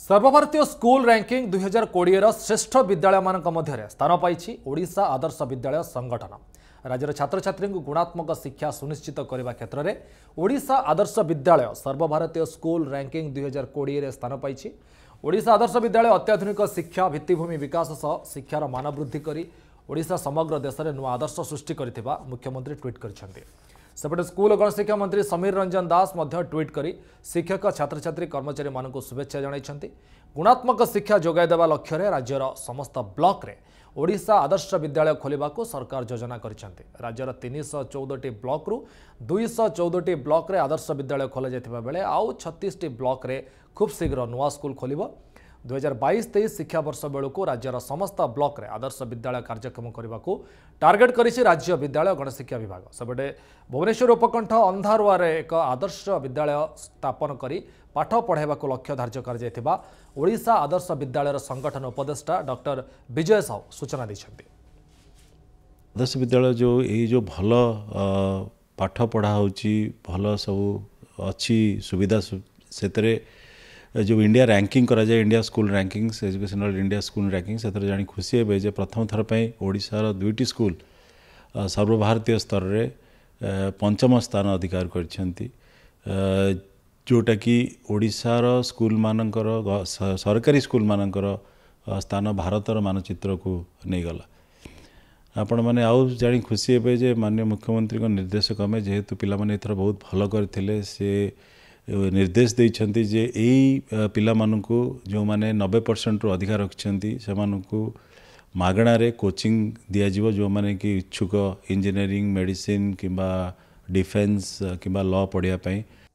ସର୍ବଭାରତୀୟ school ranking ଦୁଇହଜାର କୋଡ଼ିଏର ଶ୍ରେଷ୍ଠ ବିଦ୍ୟାଳୟମାନଙ୍କ ମଧ୍ୟରେ ସ୍ଥାନ ପାଇଛି ଓଡ଼ିଶା ଆଦର୍ଶ ବିଦ୍ୟାଳୟ ସଂଗଠନ ରାଜ୍ୟର ଛାତ୍ରଛାତ୍ରୀଙ୍କୁ ଗୁଣାତ୍ମକ ଶିକ୍ଷା ସୁନିଶ୍ଚିତ କରିବା କ୍ଷେତ୍ରରେ ଓଡ଼ିଶା ଆଦର୍ଶ ବିଦ୍ୟାଳୟ ସର୍ବଭାରତୀୟ ସ୍କୁଲ ର୍ୟାଙ୍କିଙ୍ଗ ଦୁଇହଜାର କୋଡ଼ିଏରେ ସ୍ଥାନ ପାଇଛି ଓଡ଼ିଶା ଆଦର୍ଶ ବିଦ୍ୟାଳୟ ଅତ୍ୟାଧୁନିକ ଶିକ୍ଷା ଭିତ୍ତିଭୂମି ବିକାଶ ସହ ଶିକ୍ଷାର ମାନ ବୃଦ୍ଧି କରି ଓଡ଼ିଶା ସମଗ୍ର ଦେଶରେ ନୂଆ ଆଦର୍ଶ ସୃଷ୍ଟି କରିଥିବା ମୁଖ୍ୟମନ୍ତ୍ରୀ ଟ୍ୱିଟ୍ କରିଛନ୍ତି ସେପଟେ ସ୍କୁଲ ଓ ଗଣଶିକ୍ଷା ମନ୍ତ୍ରୀ ସମୀର ରଞ୍ଜନ ଦାସ ମଧ୍ୟ ଟ୍ୱିଟ୍ କରି ଶିକ୍ଷକ ଛାତ୍ରଛାତ୍ରୀ କର୍ମଚାରୀମାନଙ୍କୁ ଶୁଭେଚ୍ଛା ଜଣାଇଛନ୍ତି ଗୁଣାତ୍ମକ ଶିକ୍ଷା ଯୋଗାଇ ଦେବା ଲକ୍ଷ୍ୟରେ ରାଜ୍ୟର ସମସ୍ତ ବ୍ଲକ୍ରେ ଓଡ଼ିଶା ଆଦର୍ଶ ବିଦ୍ୟାଳୟ ଖୋଲିବାକୁ ସରକାର ଯୋଜନା କରିଛନ୍ତି ରାଜ୍ୟର ତିନିଶହ ଚଉଦଟି ବ୍ଲକ୍ରୁ ଦୁଇଶହ ଚଉଦଟି ବ୍ଲକ୍ରେ ଆଦର୍ଶ ବିଦ୍ୟାଳୟ ଖୋଲାଯାଇଥିବା ବେଳେ ଆଉ ଛତିଶଟି ବ୍ଲକ୍ରେ ଖୁବ୍ ଶୀଘ୍ର ନୂଆ ସ୍କୁଲ୍ ଖୋଲିବ ଦୁଇହଜାର ବାଇଶ ତେଇଶ ଶିକ୍ଷାବର୍ଷ ବେଳକୁ ରାଜ୍ୟର ସମସ୍ତ ବ୍ଲକରେ ଆଦର୍ଶ ବିଦ୍ୟାଳୟ କାର୍ଯ୍ୟକ୍ରମ କରିବାକୁ ଟାର୍ଗେଟ୍ କରିଛି ରାଜ୍ୟ ବିଦ୍ୟାଳୟ ଗଣଶିକ୍ଷା ବିଭାଗ ସେପଟେ ଭୁବନେଶ୍ୱର ଉପକଣ୍ଠ ଅନ୍ଧାରୁଆରେ ଏକ ଆଦର୍ଶ ବିଦ୍ୟାଳୟ ସ୍ଥାପନ କରି ପାଠ ପଢ଼ାଇବାକୁ ଲକ୍ଷ୍ୟ ଧାର୍ଯ୍ୟ କରାଯାଇଥିବା ଓଡ଼ିଶା ଆଦର୍ଶ ବିଦ୍ୟାଳୟର ସଂଗଠନ ଉପଦେଷ୍ଟା ଡକ୍ଟର ବିଜୟ ସାହୁ ସୂଚନା ଦେଇଛନ୍ତି ଆଦର୍ଶ ବିଦ୍ୟାଳୟ ଯେଉଁ ଏଇ ଯେଉଁ ଭଲ ପାଠ ପଢ଼ା ହେଉଛି ଭଲ ସବୁ ଅଛି ସୁବିଧା ସେଥିରେ जो इंडिया रैंकिंग करा जाए India school rankings educational India school rankings से जान खुशी है जो प्रथम थर पर ओडार दुईट स्कूल सर्वभारतीय स्तर में पंचम स्थान अधिकार कर जोटा कि ओडार स्कूल मानक सरकारी स्कूल मान स्थान भारत मानचित्र को नहींगला आपण मैंने जाणी खुशी हे मान्य मुख्यमंत्री निर्देश क्रमें जेहेतु पिला बहुत भल करते सी निर्देश दे पा मान जो मैंने नबे परसेंट रु अधिक रखिंट से मगणारे कोचिंग दिजिव जो मैंने कि इच्छुक इंजीनियरिंग मेडिसिन किंबा डिफेंस कि लॉ पढ़ापाई